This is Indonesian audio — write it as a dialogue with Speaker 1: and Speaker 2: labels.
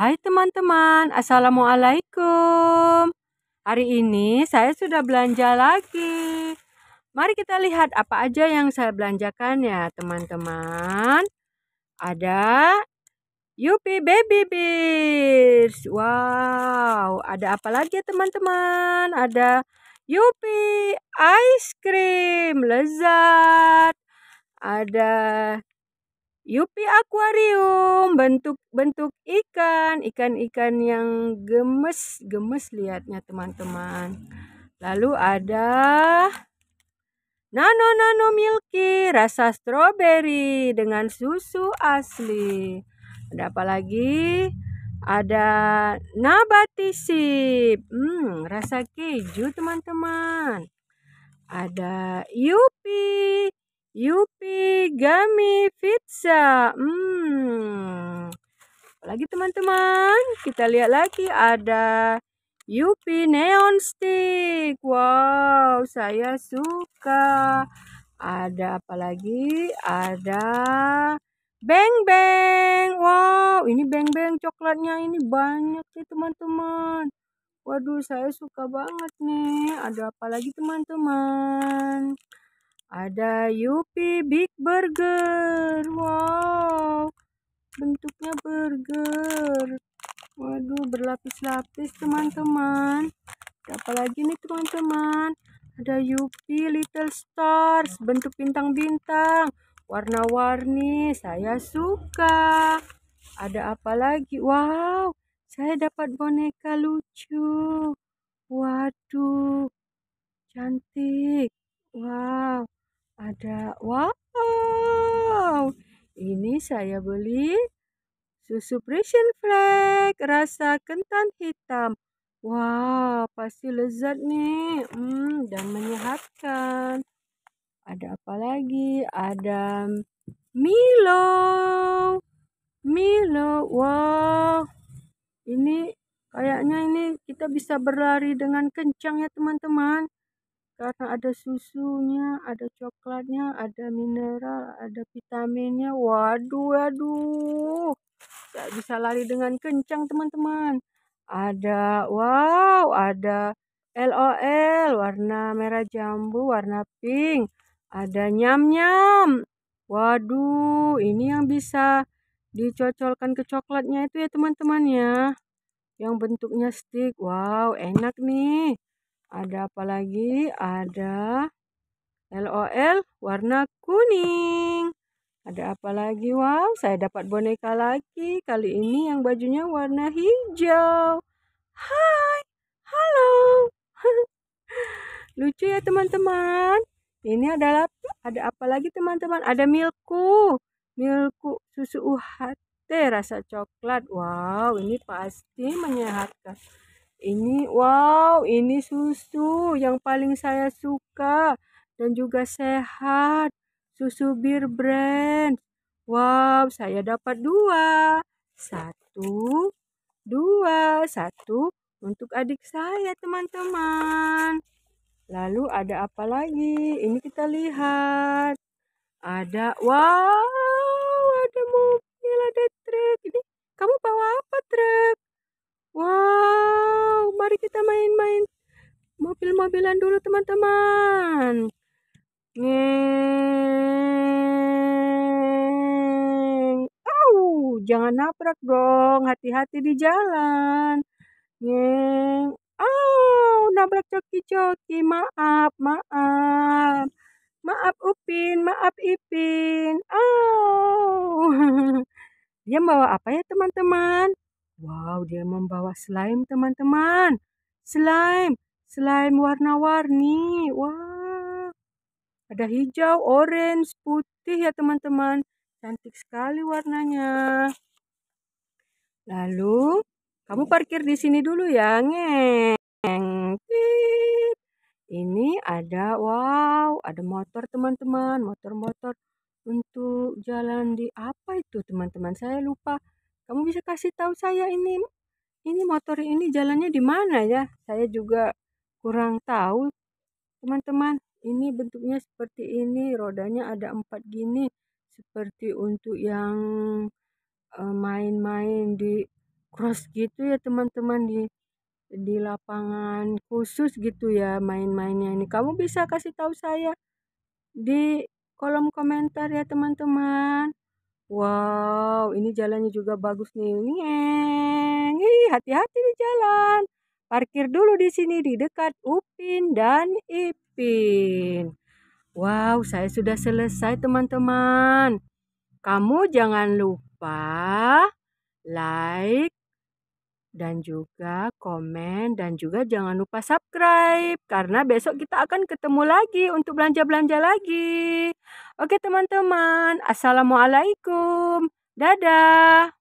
Speaker 1: Hai teman-teman, Assalamualaikum. Hari ini saya sudah belanja lagi. Mari kita lihat apa aja yang saya belanjakan ya teman-teman. Ada Yupi Baby Bears. Wow, ada apa lagi ya teman-teman? Ada Yupi Ice Cream Lezat. Ada Yupi akuarium bentuk-bentuk ikan, ikan-ikan yang gemes-gemes lihatnya teman-teman. Lalu ada Nano Nano Milky rasa stroberi dengan susu asli. Ada apa lagi? Ada nabatisip, hmm, rasa keju teman-teman. Ada Yupi Yupi, Gummy, Pizza. Hmm. Lagi teman-teman, kita lihat lagi ada Yupi Neon Stick. Wow, saya suka. Ada apa lagi? Ada beng-beng. Wow, ini beng-beng coklatnya ini banyak nih teman-teman. Waduh, saya suka banget nih. Ada apa lagi teman-teman? Ada Yupi Big Burger. Wow. Bentuknya burger. Waduh, berlapis-lapis teman-teman. Apalagi nih teman-teman. Ada Yupi Little Stars. Bentuk bintang-bintang. Warna-warni. Saya suka. Ada apa lagi? Wow. Saya dapat boneka lucu. Waduh. Cantik. Wow ada wow ini saya beli susu precision Flag rasa kentang hitam wow pasti lezat nih hmm, dan menyehatkan ada apa lagi ada Milo Milo wow ini kayaknya ini kita bisa berlari dengan kencang ya teman-teman karena ada susunya, ada coklatnya, ada mineral, ada vitaminnya. Waduh, waduh. Tak bisa lari dengan kencang, teman-teman. Ada wow, ada LOL warna merah jambu, warna pink. Ada nyam-nyam. Waduh, ini yang bisa dicocolkan ke coklatnya itu ya, teman-teman ya. Yang bentuknya stick. Wow, enak nih. Ada apa lagi? Ada LOL warna kuning. Ada apa lagi? Wow, saya dapat boneka lagi. Kali ini yang bajunya warna hijau. Hai, halo. Lucu ya teman-teman. Ini adalah ada apa lagi teman-teman? Ada milku. Milku susu UHT rasa coklat. Wow, ini pasti menyehatkan. Ini wow, ini susu yang paling saya suka dan juga sehat. Susu bir brand. Wow, saya dapat dua. Satu, dua, satu untuk adik saya teman-teman. Lalu ada apa lagi? Ini kita lihat. Ada, wow, ada mobil, ada truk. Ini kamu bawa apa truk? mobilan dulu teman-teman. oh, oh jangan nabrak dong. Hati-hati di jalan. Neng, oh nabrak coki-coki. Maaf, maaf. Maaf Upin, maaf Ipin. Oh, Dia bawa apa ya teman-teman? Wow, dia membawa slime teman-teman. Slime. Selain warna-warni. Wah. Ada hijau, orange, putih ya teman-teman. Cantik sekali warnanya. Lalu, kamu parkir di sini dulu ya. Ngeng. Ini ada, wow, ada motor teman-teman. Motor-motor untuk jalan di apa itu teman-teman. Saya lupa. Kamu bisa kasih tahu saya ini ini motor ini jalannya di mana ya? Saya juga kurang tahu teman-teman ini bentuknya seperti ini rodanya ada empat gini seperti untuk yang eh, main-main uh, di cross gitu ya teman-teman di di lapangan khusus gitu ya main-mainnya ini kamu bisa kasih tahu saya di kolom komentar ya teman-teman wow ini jalannya juga bagus nih ini hati-hati di jalan Parkir dulu di sini di dekat Upin dan Ipin. Wow, saya sudah selesai teman-teman. Kamu jangan lupa like dan juga komen dan juga jangan lupa subscribe karena besok kita akan ketemu lagi untuk belanja-belanja lagi. Oke teman-teman, assalamualaikum. Dadah.